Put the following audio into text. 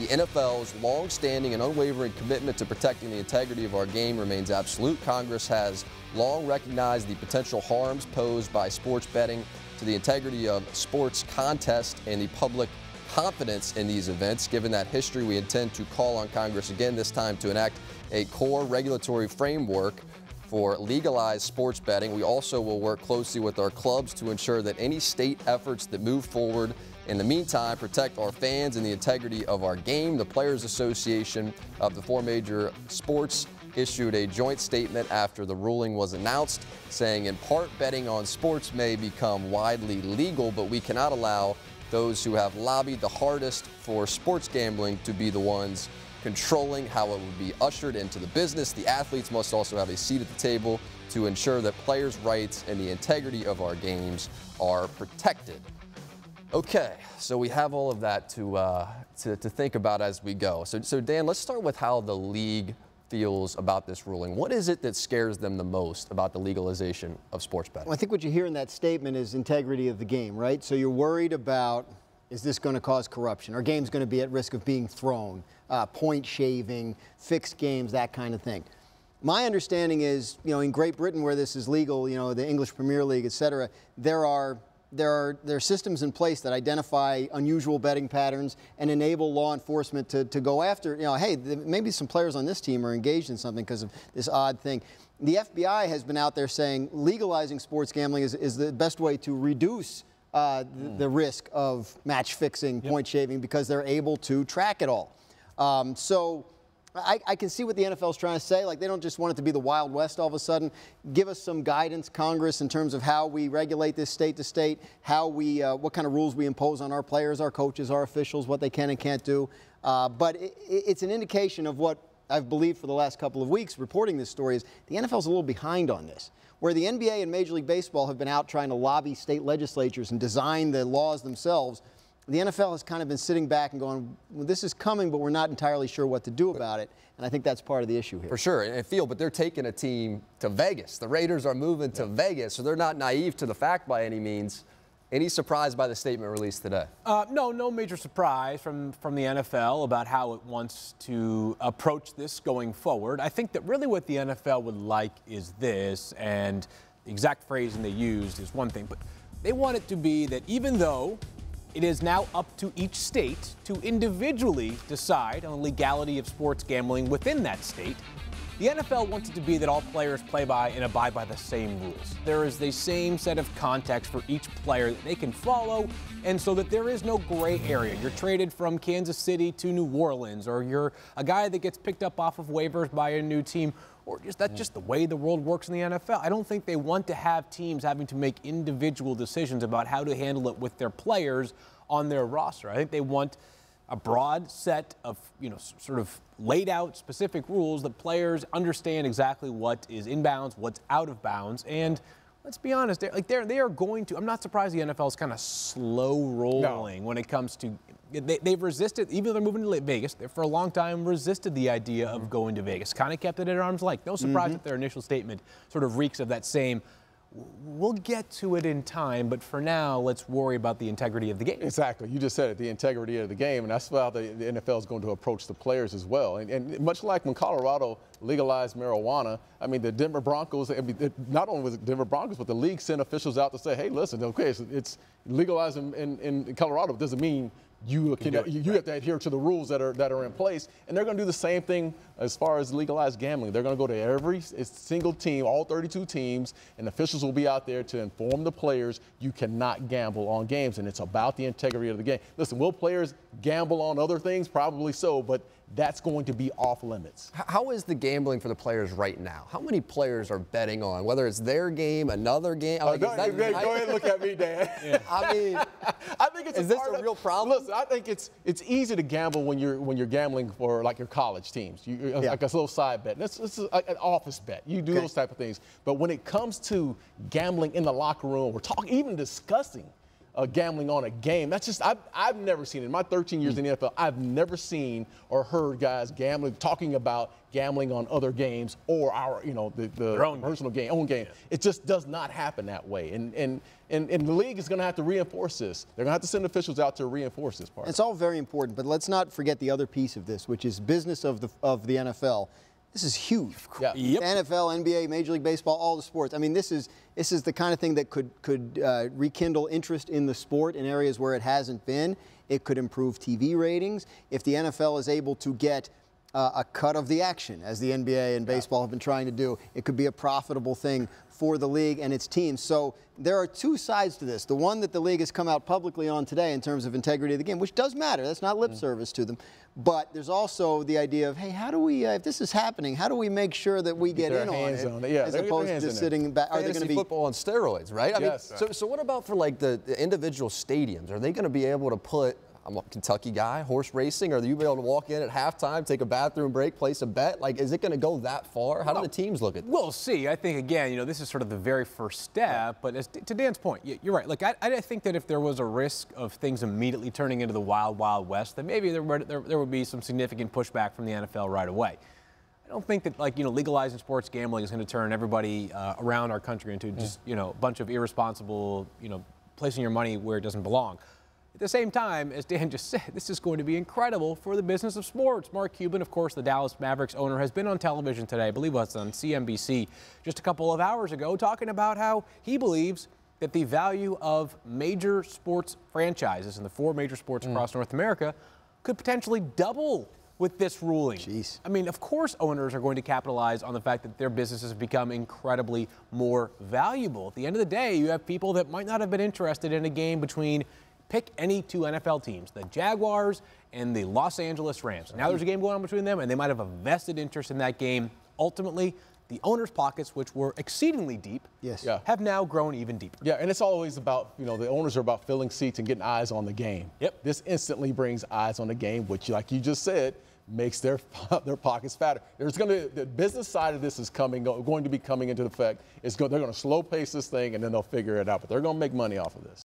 The NFL's long-standing and unwavering commitment to protecting the integrity of our game remains absolute. Congress has long recognized the potential harms posed by sports betting to the integrity of sports contests and the public confidence in these events. Given that history, we intend to call on Congress again, this time to enact a core regulatory framework for legalized sports betting. We also will work closely with our clubs to ensure that any state efforts that move forward in the meantime, protect our fans and the integrity of our game. The Players Association of the four major sports issued a joint statement after the ruling was announced, saying in part, betting on sports may become widely legal, but we cannot allow those who have lobbied the hardest for sports gambling to be the ones controlling how it would be ushered into the business. The athletes must also have a seat at the table to ensure that players' rights and the integrity of our games are protected. Okay, so we have all of that to, uh, to, to, think about as we go. So, so, Dan, let's start with how the league feels about this ruling. What is it that scares them the most about the legalization of sports betting? Well, I think what you hear in that statement is integrity of the game, right? So you're worried about is this going to cause corruption? Are game's going to be at risk of being thrown, uh, point shaving, fixed games, that kind of thing. My understanding is, you know, in Great Britain where this is legal, you know, the English Premier League, et cetera, there are there are there are systems in place that identify unusual betting patterns and enable law enforcement to, to go after you know hey maybe some players on this team are engaged in something because of this odd thing the FBI has been out there saying legalizing sports gambling is, is the best way to reduce uh, mm. the risk of match fixing, yep. point shaving, because they're able to track it all. Um, so I, I, can see what the NFL is trying to say. Like, they don't just want it to be the Wild West all of a sudden. Give us some guidance, Congress, in terms of how we regulate this state to state, how we, uh, what kind of rules we impose on our players, our coaches, our officials, what they can and can't do. Uh, but it, it's an indication of what I've believed for the last couple of weeks reporting this story is the NFL's a little behind on this where the NBA and Major League Baseball have been out trying to lobby state legislatures and design the laws themselves, the NFL has kind of been sitting back and going, well, this is coming, but we're not entirely sure what to do about it. And I think that's part of the issue here. For sure. And feel, but they're taking a team to Vegas. The Raiders are moving to Vegas, so they're not naive to the fact by any means. Any surprise by the statement released today? Uh, no, no major surprise from, from the NFL about how it wants to approach this going forward. I think that really what the NFL would like is this, and the exact phrasing they used is one thing, but they want it to be that even though it is now up to each state to individually decide on the legality of sports gambling within that state, the NFL wants it to be that all players play by and abide by the same rules. There is the same set of context for each player that they can follow, and so that there is no gray area. You're traded from Kansas City to New Orleans, or you're a guy that gets picked up off of waivers by a new team, or just that's just the way the world works in the NFL. I don't think they want to have teams having to make individual decisions about how to handle it with their players on their roster. I think they want a broad set of, you know, sort of laid out specific rules that players understand exactly what is in bounds, what's out of bounds, and let's be honest, they're, like they're they are going to. I'm not surprised the NFL is kind of slow rolling no. when it comes to. They, have resisted, even though they're moving to Vegas, they for a long time resisted the idea of mm-hmm. going to Vegas. Kind of kept it at arm's length. No surprise mm -hmm. that their initial statement sort of reeks of that same We'll get to it in time, but for now, let's worry about the integrity of the game. Exactly. You just said it, the integrity of the game, and that's how the, the NFL is going to approach the players as well. And, and, much like when Colorado legalized marijuana, I mean, the Denver Broncos, I mean, it, not only was Denver Broncos, but the league sent officials out to say, hey, listen, okay, it's, it's legalized in, in, in Colorado, but doesn't mean you can, you, you right. have to adhere to the rules that are that are in place, and they're going to do the same thing as far as legalized gambling. They're going to go to every single team, all 32 teams, and officials will be out there to inform the players you cannot gamble on games, and it's about the integrity of the game. Listen, will players gamble on other things? Probably so, but that's going to be off limits. How is the gambling for the players right now? How many players are betting on whether it's their game, another game? Uh, that, go I, ahead, look at me, Dan. Yeah. I mean, I think it's is this a real problem? Listen, I think it's it's easy to gamble when you're when you're gambling for like your college teams, you, yeah. like a little side bet. That's, like an office bet. You do okay. those type of things. But when it comes to gambling in the locker room we're talking even discussing uh, gambling on a game. That's just, I've, I've never seen it. In my 13 years mm. in the NFL, I've never seen or heard guys gambling, talking about gambling on other games or our, you know, the, the personal game. game, own game. It just does not happen that way. And, and, and, and the league is going to have to reinforce this. They're going to have to send officials out to reinforce this part. It's all very important, but let's not forget the other piece of this, which is business of the, of the NFL this is huge. Yeah. Yep. NFL, NBA, Major League Baseball, all the sports. I mean, this is this is the kind of thing that could could uh, rekindle interest in the sport in areas where it hasn't been. It could improve TV ratings if the NFL is able to get uh, a cut of the action, as the NBA and baseball have been trying to do. It could be a profitable thing for the league and its teams. So there are two sides to this. The one that the league has come out publicly on today in terms of integrity of the game, which does matter. That's not lip mm. service to them. But there's also the idea of, hey, how do we, uh, if this is happening, how do we make sure that we get, get in on it, on it, yeah, as opposed to sitting back? Are they going to be football on steroids, right? I yes. mean, so, so what about for like the, the individual stadiums? Are they going to be able to put I'm a Kentucky guy, horse racing. Are you able to walk in at halftime, take a bathroom break, place a bet? Like, is it going to go that far? How well, do the teams look at this? We'll see. I think, again, you know, this is sort of the very first step. But as, to Dan's point, you're right. Like, I, I, think that if there was a risk of things immediately turning into the wild, wild west, then maybe there, were, there, there would be some significant pushback from the NFL right away. I don't think that like you know legalizing sports gambling is going to turn everybody uh, around our country into mm. just yeah. you know a bunch of irresponsible you know placing your money where it doesn't belong. At the same time, as Dan just said, this is going to be incredible for the business of sports. Mark Cuban, of course, the Dallas Mavericks owner, has been on television today, I believe it was on CNBC just a couple of hours ago, talking about how he believes that the value of major sports franchises and the four major sports mm. across North America could potentially double with this ruling. Jeez. I mean, of course owners are going to capitalize on the fact that their businesses have become incredibly more valuable. At the end of the day, you have people that might not have been interested in a game between Pick any two NFL teams, the Jaguars and the Los Angeles Rams. Now there's a game going on between them, and they might have a vested interest in that game. Ultimately, the owners' pockets, which were exceedingly deep, yes. yeah. have now grown even deeper. Yeah, and it's always about, you know, the owners are about filling seats and getting eyes on the game. Yep. This instantly brings eyes on the game, which, like you just said, makes their their pockets fatter. There's going to the business side of this is coming going to be coming into effect. It's go, they're going to slow pace this thing and then they'll figure it out. But they're going to make money off of this.